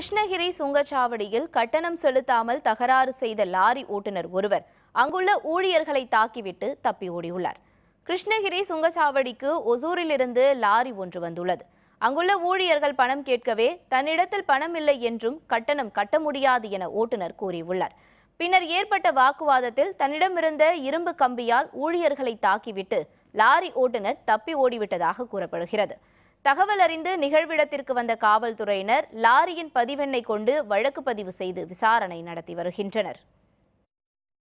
கிருஷ்ணகிரி சுங்கச்சாவடியில் கட்டணம் செலுத்தாமல் தகராறு செய்த லாரி ஓட்டுநர் ஒருவர் அங்குள்ள ஊழியர்களை தாக்கிவிட்டு தப்பி ஓடியுள்ளார் கிருஷ்ணகிரி சுங்கச்சாவடிக்கு ஒசூரிலிருந்து லாரி ஒன்று வந்துள்ளது அங்குள்ள ஊழியர்கள் பணம் கேட்கவே தன்னிடத்தில் பணம் இல்லை என்றும் கட்டணம் கட்ட முடியாது என ஓட்டுநர் கூறியுள்ளார் பின்னர் ஏற்பட்ட வாக்குவாதத்தில் தன்னிடமிருந்த இரும்பு கம்பியால் ஊழியர்களை தாக்கிவிட்டு லாரி ஓட்டுநர் தப்பி ஓடிவிட்டதாக கூறப்படுகிறது தகவல் அறிந்து நிகழ்விடத்திற்கு வந்த காவல்துறையினர் லாரியின் பதிவெண்ணை கொண்டு வழக்கு பதிவு செய்து விசாரணை நடத்தி வருகின்றனர்